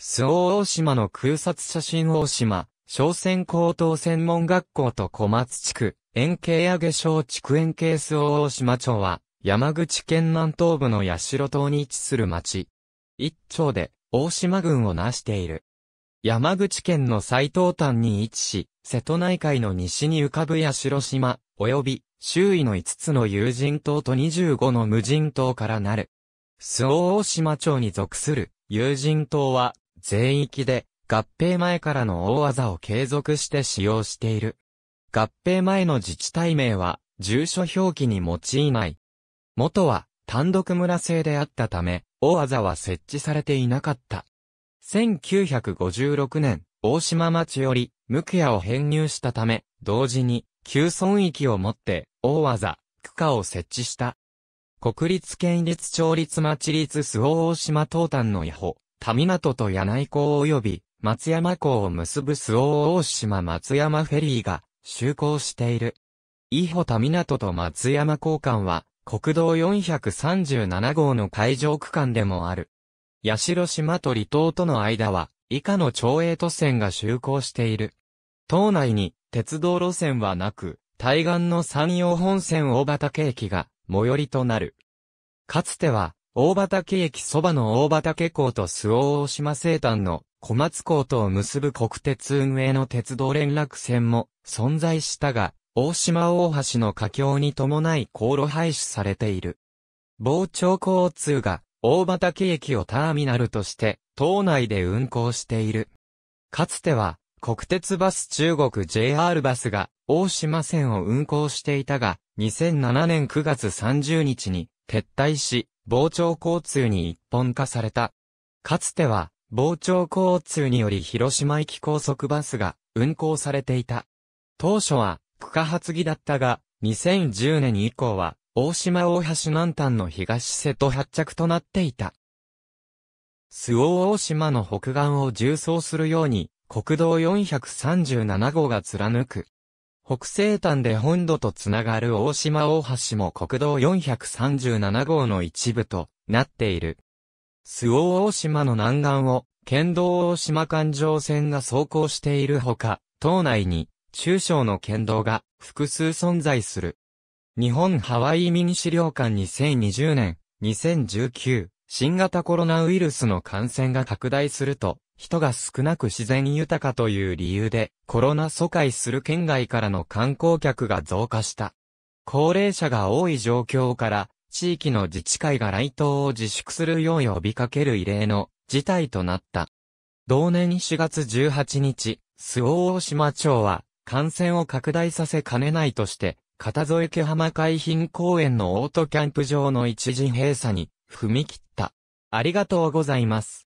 周防大島の空撮写真大島、商船高等専門学校と小松地区、円形やげ小地区円形周防大島町は、山口県南東部の八代島に位置する町。一町で、大島郡を成している。山口県の最東端に位置し、瀬戸内海の西に浮かぶ八代島、及び、周囲の5つの有人島と25の無人島からなる。周防大島町に属する、有人島は、全域で合併前からの大技を継続して使用している。合併前の自治体名は住所表記に用いない。元は単独村制であったため、大技は設置されていなかった。1956年、大島町より、無区屋を編入したため、同時に、旧村域をもって、大技、区下を設置した。国立県立町立町立周防大島東端の野保、田港と柳井港及び松山港を結ぶ周防大島松山フェリーが就航している。伊保田港と松山港間は国道437号の海上区間でもある。八代島と離島との間は以下の町営都線が就航している。島内に鉄道路線はなく、対岸の山陽本線大畑駅が最寄りとなる。かつては大畑駅そばの大畑港と周防大島西端の小松港とを結ぶ国鉄運営の鉄道連絡線も存在したが、大島大橋の架橋に伴い航路廃止されている。傍聴交通が大畑駅をターミナルとして島内で運行している。かつては国鉄バス中国 JR バスが大島線を運行していたが、2007年9月30日に撤退し、傍聴交通に一本化された。かつては、傍聴交通により広島行き高速バスが運行されていた。当初は、区間発議だったが、2010年以降は、大島大橋南端の東瀬戸発着となっていた。周防大島の北岸を縦走するように、国道437号が貫く。北西端で本土とつながる大島大橋も国道437号の一部となっている。周防大島の南岸を、県道大島環状線が走行しているほか、島内に、中小の県道が複数存在する。日本ハワイ移民資料館2020年、2019、新型コロナウイルスの感染が拡大すると、人が少なく自然豊かという理由で、コロナ疎開する県外からの観光客が増加した。高齢者が多い状況から、地域の自治会が来島を自粛するよう呼びかける異例の事態となった。同年4月18日、周防大島町は、感染を拡大させかねないとして、片添池浜海浜公園のオートキャンプ場の一時閉鎖に踏み切った。ありがとうございます。